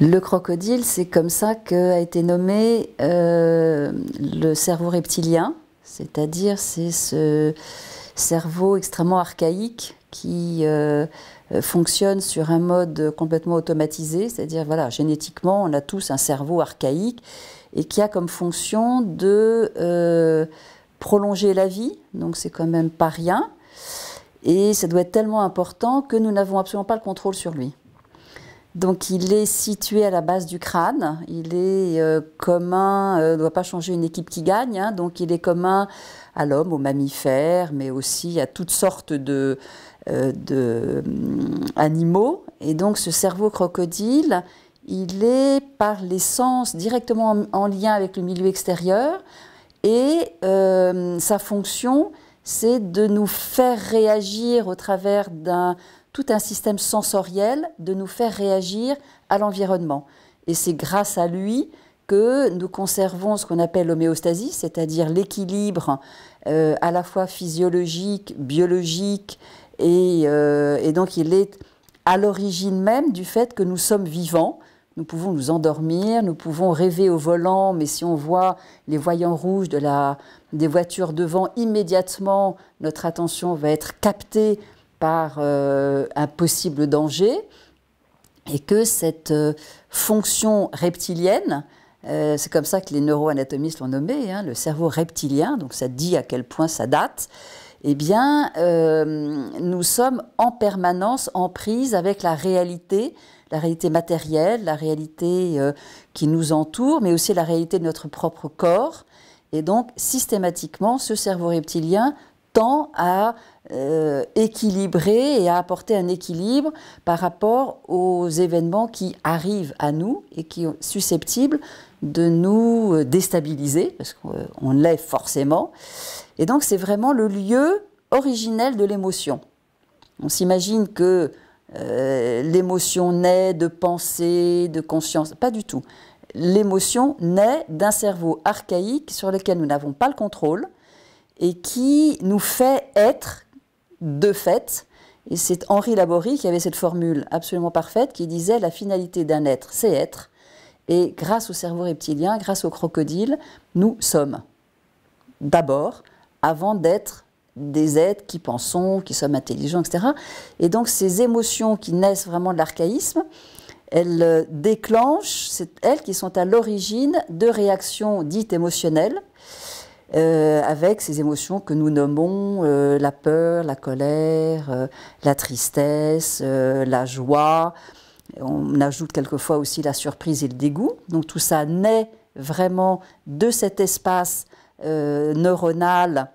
Le crocodile, c'est comme ça qu'a été nommé euh, le cerveau reptilien, c'est-à-dire c'est ce cerveau extrêmement archaïque qui euh, fonctionne sur un mode complètement automatisé, c'est-à-dire voilà, génétiquement on a tous un cerveau archaïque et qui a comme fonction de euh, prolonger la vie, donc c'est quand même pas rien, et ça doit être tellement important que nous n'avons absolument pas le contrôle sur lui. Donc il est situé à la base du crâne, il est euh, commun, euh, ne doit pas changer une équipe qui gagne, hein. donc il est commun à l'homme, aux mammifères, mais aussi à toutes sortes de, euh, hum, animaux. Et donc ce cerveau crocodile, il est par l'essence directement en, lien avec le milieu extérieur, et euh, sa fonction, c'est de nous faire réagir au travers d'un tout un système sensoriel de nous faire réagir à l'environnement. Et c'est grâce à lui que nous conservons ce qu'on appelle l'homéostasie, c'est-à-dire l'équilibre euh, à la fois physiologique, biologique, et, euh, et donc il est à l'origine même du fait que nous sommes vivants. Nous pouvons nous endormir, nous pouvons rêver au volant, mais si on voit les voyants rouges de la, des voitures devant, immédiatement notre attention va être captée par euh, un possible danger et que cette euh, fonction reptilienne, euh, c'est comme ça que les neuroanatomistes l'ont nommé, hein, le cerveau reptilien, donc ça dit à quel point ça date, eh bien, nous sommes en permanence en prise avec la réalité, la réalité matérielle, la réalité qui nous entoure, mais aussi la réalité de notre propre corps. Et donc, systématiquement, ce cerveau reptilien tend à euh, équilibrer et à apporter un équilibre par rapport aux événements qui arrivent à nous et qui sont susceptibles de nous euh, déstabiliser, parce qu'on euh, l'est forcément. Et donc c'est vraiment le lieu originel de l'émotion. On s'imagine que l'émotion naît de pensée, de conscience, pas du tout. L'émotion naît d'un cerveau archaïque sur lequel nous n'avons pas le contrôle, et qui nous fait être de fait. Et c'est Henri Laborie qui avait cette formule absolument parfaite qui disait la finalité d'un être, c'est être. Et grâce au cerveau reptilien, grâce au crocodile, nous sommes d'abord avant d'être des êtres qui pensons, qui sommes intelligents, etc. Et donc ces émotions qui naissent vraiment de l'archaïsme, elles euh, déclenchent, c'est elles qui sont à l'origine de réactions dites émotionnelles, euh, avec ces émotions que nous nommons euh, la peur, la colère, euh, la tristesse, la joie. On ajoute quelquefois aussi la surprise et le dégoût. Donc tout ça naît vraiment de cet espace neuronal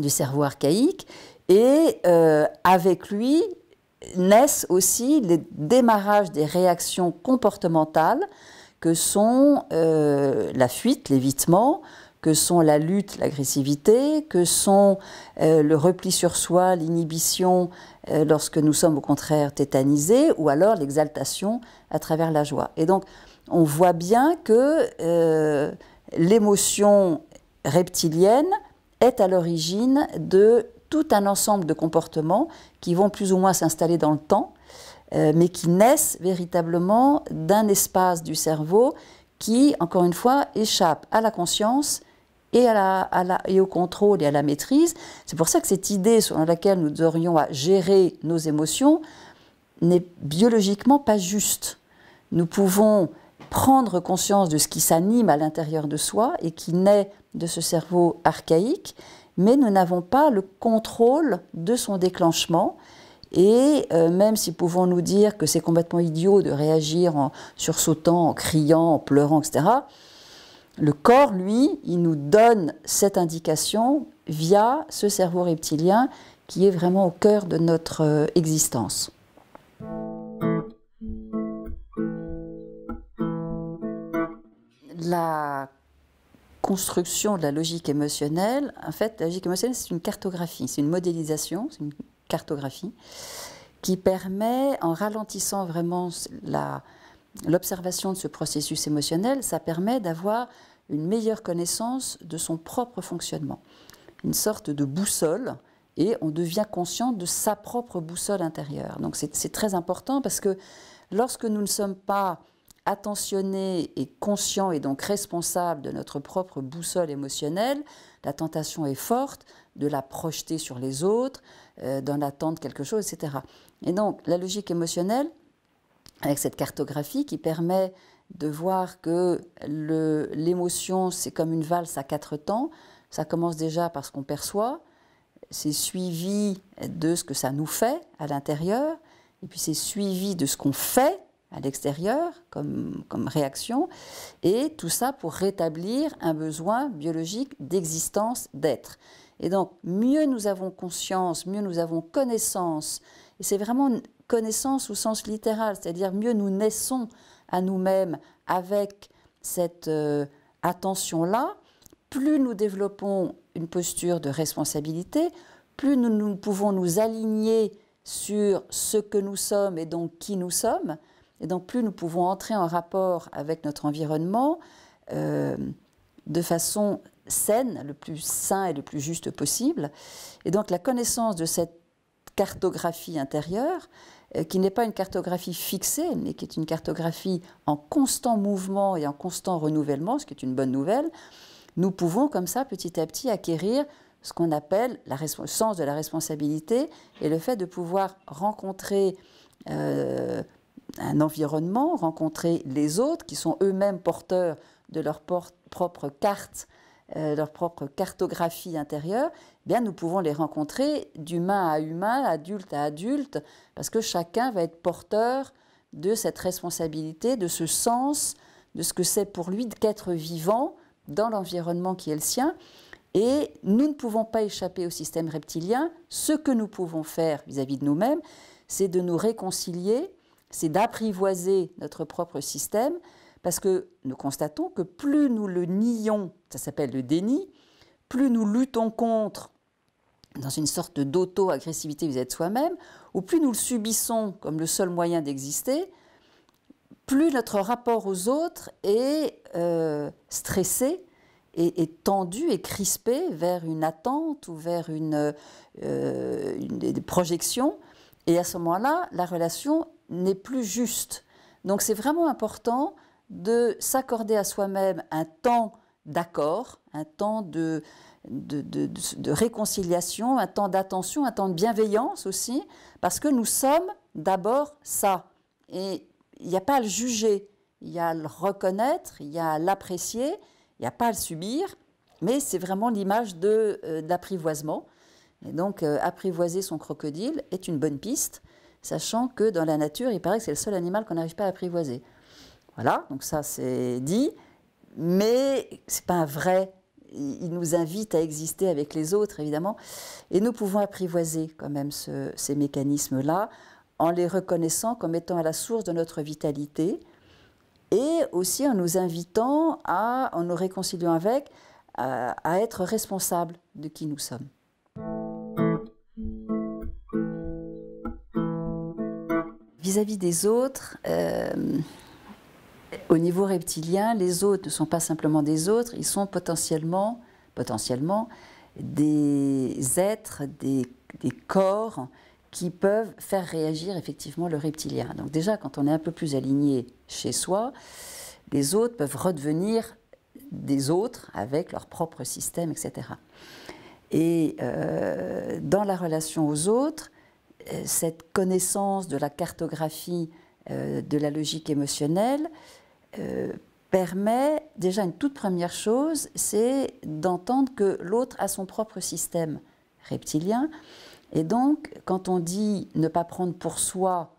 du cerveau archaïque et avec lui naissent aussi les démarrages des réactions comportementales que sont la fuite, l'évitement, que sont la lutte, l'agressivité, que sont euh, le repli sur soi, l'inhibition euh, lorsque nous sommes au contraire tétanisés, ou alors l'exaltation à travers la joie. Et donc, on voit bien que euh, l'émotion reptilienne est à l'origine de tout un ensemble de comportements qui vont plus ou moins s'installer dans le temps, mais qui naissent véritablement d'un espace du cerveau qui, encore une fois, échappe à la conscience et, au contrôle et à la maîtrise. C'est pour ça que cette idée selon laquelle nous aurions à gérer nos émotions n'est biologiquement pas juste. Nous pouvons prendre conscience de ce qui s'anime à l'intérieur de soi et qui naît de ce cerveau archaïque, mais nous n'avons pas le contrôle de son déclenchement. Et euh, même si pouvons nous dire que c'est complètement idiot de réagir en sursautant, en criant, en pleurant, etc., le corps, lui, il nous donne cette indication via ce cerveau reptilien qui est vraiment au cœur de notre euh, existence. La construction de la logique émotionnelle, en fait, la logique émotionnelle, c'est une cartographie, c'est une modélisation, c'est une cartographie qui permet, en ralentissant vraiment l'observation de ce processus émotionnel, ça permet d'avoir une meilleure connaissance de son propre fonctionnement, une sorte de boussole, et on devient conscient de sa propre boussole intérieure. Donc c'est très important parce que lorsque nous ne sommes pas attentionnés et conscients et donc responsables de notre propre boussole émotionnelle, la tentation est forte de la projeter sur les autres, euh, d'en attendre quelque chose, etc. Et donc la logique émotionnelle, avec cette cartographie qui permet de voir que l'émotion, c'est comme une valse à quatre temps. Ça commence déjà par ce qu'on perçoit, c'est suivi de ce que ça nous fait à l'intérieur, et puis c'est suivi de ce qu'on fait à l'extérieur comme, comme réaction, et tout ça pour rétablir un besoin biologique d'existence, d'être. Et donc, mieux nous avons conscience, mieux nous avons connaissance, et c'est vraiment une connaissance au sens littéral, c'est-à-dire mieux nous naissons à nous-mêmes avec cette euh, attention-là, plus nous développons une posture de responsabilité, plus nous, pouvons nous aligner sur ce que nous sommes et donc qui nous sommes, et donc plus nous pouvons entrer en rapport avec notre environnement euh, de façon saine, le plus sain et le plus juste possible. Et donc la connaissance de cette cartographie intérieure, euh, qui n'est pas une cartographie fixée, mais qui est une cartographie en constant mouvement et en constant renouvellement, ce qui est une bonne nouvelle, nous pouvons comme ça petit à petit acquérir ce qu'on appelle le sens de la responsabilité et le fait de pouvoir rencontrer euh, un environnement, rencontrer les autres qui sont eux-mêmes porteurs de leur propre carte euh, leur propre cartographie intérieure, eh bien nous pouvons les rencontrer d'humain à humain, adulte à adulte, parce que chacun va être porteur de cette responsabilité, de ce sens, de ce que c'est pour lui qu'être vivant dans l'environnement qui est le sien. Et nous ne pouvons pas échapper au système reptilien. Ce que nous pouvons faire vis à -vis de nous-mêmes, c'est de nous réconcilier, c'est d'apprivoiser notre propre système, parce que nous constatons que plus nous le nions, ça s'appelle le déni, plus nous luttons contre dans une sorte d'auto-agressivité vis-à-vis de soi-même, ou plus nous le subissons comme le seul moyen d'exister, plus notre rapport aux autres est euh, stressé, et, tendu et crispé vers une attente ou vers une, euh, des Et à ce moment-là, la relation n'est plus juste. Donc c'est vraiment important de s'accorder à soi-même un temps d'accord, un temps de, réconciliation, un temps d'attention, un temps de bienveillance aussi, parce que nous sommes d'abord ça. Et il n'y a pas à le juger, il y a à le reconnaître, il y a à l'apprécier, il n'y a pas à le subir, mais c'est vraiment l'image de euh, Et donc, euh, apprivoiser son crocodile est une bonne piste, sachant que dans la nature, il paraît que c'est le seul animal qu'on n'arrive pas à apprivoiser. Voilà, donc ça c'est dit, mais c'est pas un vrai. Il nous invite à exister avec les autres, évidemment, et nous pouvons apprivoiser quand même ces mécanismes-là en les reconnaissant comme étant à la source de notre vitalité et aussi en nous invitant à, en nous réconciliant avec, à, être responsables de qui nous sommes. Vis-à-vis des autres, euh, au niveau reptilien, les autres ne sont pas simplement des autres, ils sont potentiellement, potentiellement des êtres, des, corps qui peuvent faire réagir effectivement le reptilien. Donc déjà, quand on est un peu plus aligné chez soi, les autres peuvent redevenir des autres avec leur propre système, etc. Et euh, dans la relation aux autres, euh, cette connaissance de la cartographie euh, de la logique émotionnelle euh, permet déjà une toute première chose, c'est d'entendre que l'autre a son propre système reptilien. Et donc, quand on dit ne pas prendre pour soi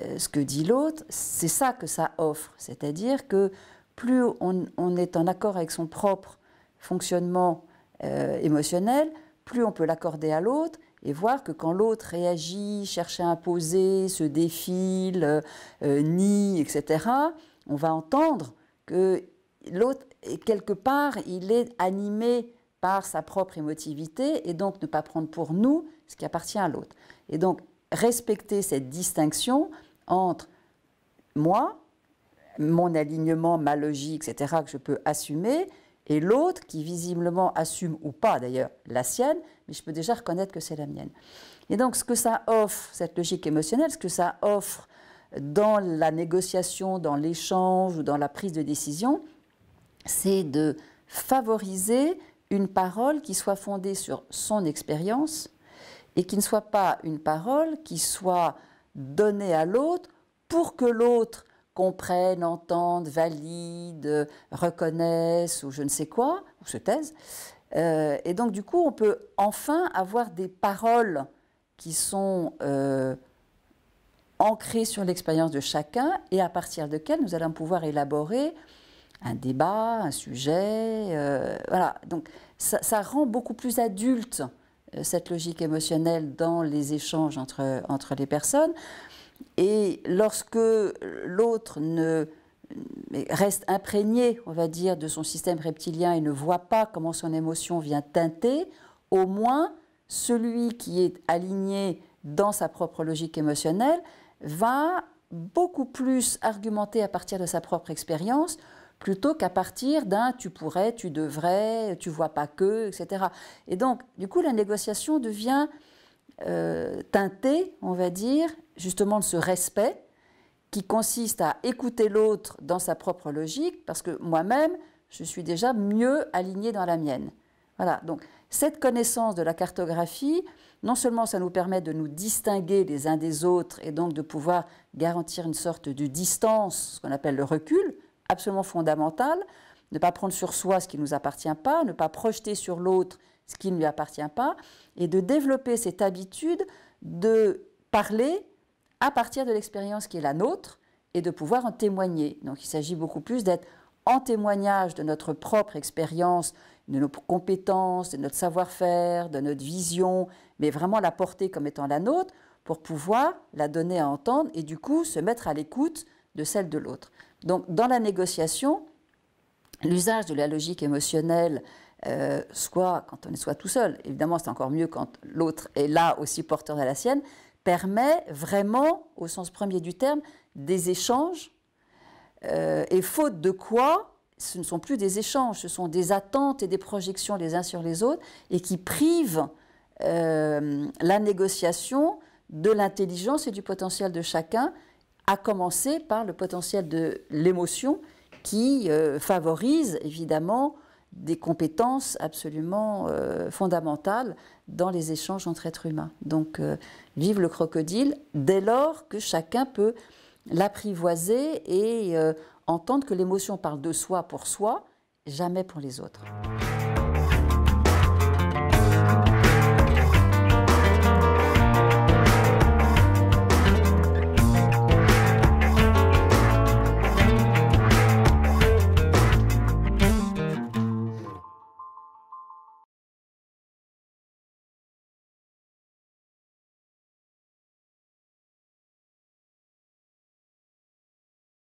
euh, ce que dit l'autre, c'est ça que ça offre. C'est-à-dire que plus on, est en accord avec son propre fonctionnement euh, émotionnel, plus on peut l'accorder à l'autre et voir que quand l'autre réagit, cherche à imposer, se défile, nie, etc., on va entendre que l'autre, quelque part, il est animé par sa propre émotivité et donc ne pas prendre pour nous ce qui appartient à l'autre. Et donc respecter cette distinction entre moi, mon alignement, ma logique, etc., que je peux assumer, et l'autre qui visiblement assume ou pas d'ailleurs la sienne, mais je peux déjà reconnaître que c'est la mienne. Et donc ce que ça offre, cette logique émotionnelle, ce que ça offre dans la négociation, dans l'échange ou dans la prise de décision, c'est de favoriser une parole qui soit fondée sur son expérience et qui ne soit pas une parole qui soit donnée à l'autre pour que l'autre comprenne, entende, valide, reconnaisse ou je ne sais quoi, ou se taise. Euh, et donc du coup, on peut enfin avoir des paroles qui sont... Euh, ancrée sur l'expérience de chacun et à partir de quelle nous allons pouvoir élaborer un débat, un sujet. Euh, voilà, donc ça, rend beaucoup plus adulte euh, cette logique émotionnelle dans les échanges entre, entre les personnes. Et lorsque l'autre ne reste imprégné, on va dire, de son système reptilien et ne voit pas comment son émotion vient teinter, au moins celui qui est aligné dans sa propre logique émotionnelle va beaucoup plus argumenter à partir de sa propre expérience plutôt qu'à partir d'un tu pourrais, tu devrais, tu vois pas que, etc. Et donc, du coup, la négociation devient euh, teintée, on va dire, justement de ce respect qui consiste à écouter l'autre dans sa propre logique, parce que moi-même, je suis déjà mieux aligné dans la mienne. Voilà, donc cette connaissance de la cartographie, non seulement ça nous permet de nous distinguer les uns des autres et donc de pouvoir garantir une sorte de distance, ce qu'on appelle le recul, absolument fondamental, ne pas prendre sur soi ce qui ne nous appartient pas, ne pas projeter sur l'autre ce qui ne lui appartient pas, et de développer cette habitude de parler à partir de l'expérience qui est la nôtre et de pouvoir en témoigner. Donc il s'agit beaucoup plus d'être en témoignage de notre propre expérience de nos compétences, de notre savoir-faire, de notre vision, mais vraiment la porter comme étant la nôtre pour pouvoir la donner à entendre et du coup se mettre à l'écoute de celle de l'autre. Donc dans la négociation, l'usage de la logique émotionnelle, euh, soit quand on est soit tout seul, évidemment c'est encore mieux quand l'autre est là aussi porteur de la sienne, permet vraiment, au sens premier du terme, des échanges, euh, et faute de quoi ce ne sont plus des échanges, ce sont des attentes et des projections les uns sur les autres, et qui privent euh, la négociation de l'intelligence et du potentiel de chacun, à commencer par le potentiel de l'émotion qui euh, favorise évidemment des compétences absolument euh, fondamentales dans les échanges entre êtres humains. Donc, vive le crocodile dès lors que chacun peut l'apprivoiser et euh, entendre que l'émotion parle de soi pour soi, jamais pour les autres.